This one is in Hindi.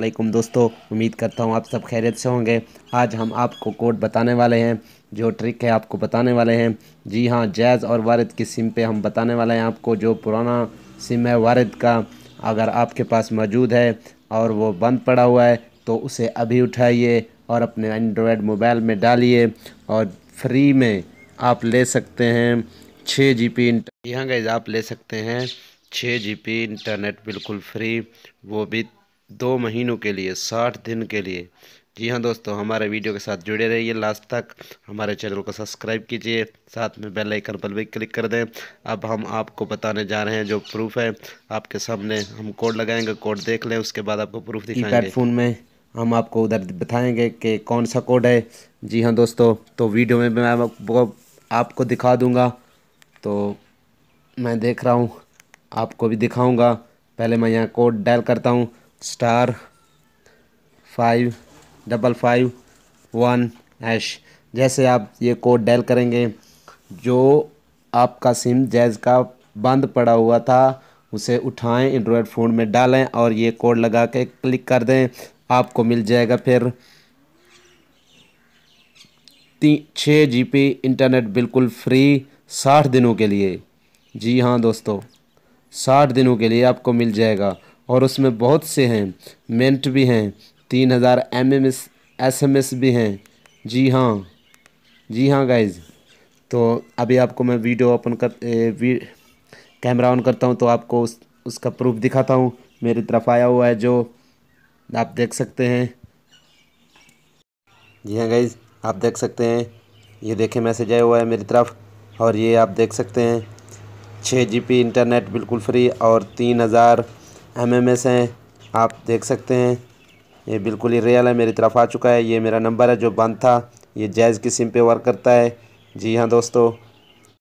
वालेकुम दोस्तों उम्मीद करता हूँ आप सब खैरियत से होंगे आज हम आपको कोड बताने वाले हैं जो ट्रिक है आपको बताने वाले हैं जी हाँ जैज़ और वारद की सिम पे हम बताने वाले हैं आपको जो पुराना सिम है वारद का अगर आपके पास मौजूद है और वो बंद पड़ा हुआ है तो उसे अभी उठाइए और अपने एंड्रॉयड मोबाइल में डालिए और फ्री में आप ले सकते हैं छः जी पी इंटर यहाँ गैज़ आप ले सकते हैं छः जी पी इंटरनेट बिल्कुल फ्री वो भी दो महीनों के लिए साठ दिन के लिए जी हाँ दोस्तों हमारे वीडियो के साथ जुड़े रहिए लास्ट तक हमारे चैनल को सब्सक्राइब कीजिए साथ में बेल आइकन पर भी क्लिक कर दें अब हम आपको बताने जा रहे हैं जो प्रूफ है आपके सामने हम कोड लगाएंगे कोड देख लें उसके बाद आपको प्रूफ दिखाएंगे फोन में हम आपको उधर बताएंगे कि कौन सा कोड है जी हाँ दोस्तों तो वीडियो में मैं आपको, आपको दिखा दूँगा तो मैं देख रहा हूँ आपको भी दिखाऊँगा पहले मैं यहाँ कोड डायल करता हूँ star five double five one hash जैसे आप ये कोड डायल करेंगे जो आपका सिम जैज़ का बंद पड़ा हुआ था उसे उठाएं एंड्रॉयड फ़ोन में डालें और ये कोड लगा के क्लिक कर दें आपको मिल जाएगा फिर ती छः जी इंटरनेट बिल्कुल फ्री साठ दिनों के लिए जी हाँ दोस्तों साठ दिनों के लिए आपको मिल जाएगा और उसमें बहुत से हैं मेंट भी हैं तीन हज़ार M M S S M S भी हैं जी हाँ जी हाँ गाइज तो अभी आपको मैं वीडियो ओपन कर वी, कैमरा ऑन करता हूँ तो आपको उस, उसका प्रूफ दिखाता हूँ मेरी तरफ आया हुआ है जो आप देख सकते हैं जी हाँ गाइज आप देख सकते हैं ये देखें मैसेज आया हुआ है मेरी तरफ और ये आप देख सकते हैं छः जी इंटरनेट बिल्कुल फ्री और तीन हज़ार एम हैं आप देख सकते हैं ये बिल्कुल ही रियल है मेरी तरफ आ चुका है ये मेरा नंबर है जो बंद था ये जैज़ की सिम पे वर्क करता है जी हाँ दोस्तों